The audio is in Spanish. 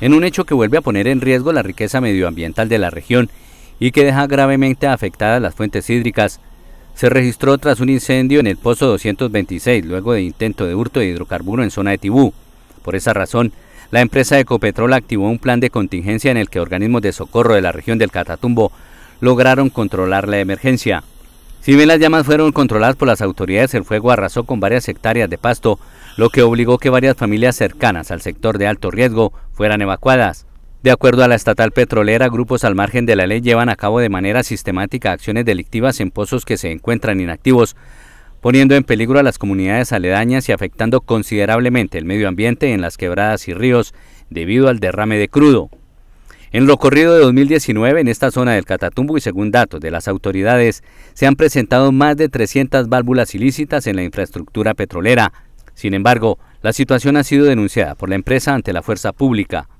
en un hecho que vuelve a poner en riesgo la riqueza medioambiental de la región y que deja gravemente afectadas las fuentes hídricas. Se registró tras un incendio en el Pozo 226, luego de intento de hurto de hidrocarburo en zona de Tibú. Por esa razón, la empresa Ecopetrol activó un plan de contingencia en el que organismos de socorro de la región del Catatumbo lograron controlar la emergencia. Si bien las llamas fueron controladas por las autoridades, el fuego arrasó con varias hectáreas de pasto, lo que obligó que varias familias cercanas al sector de alto riesgo fueran evacuadas. De acuerdo a la estatal petrolera, grupos al margen de la ley llevan a cabo de manera sistemática acciones delictivas en pozos que se encuentran inactivos, poniendo en peligro a las comunidades aledañas y afectando considerablemente el medio ambiente en las quebradas y ríos debido al derrame de crudo. En lo corrido de 2019, en esta zona del Catatumbo y según datos de las autoridades, se han presentado más de 300 válvulas ilícitas en la infraestructura petrolera. Sin embargo, la situación ha sido denunciada por la empresa ante la fuerza pública.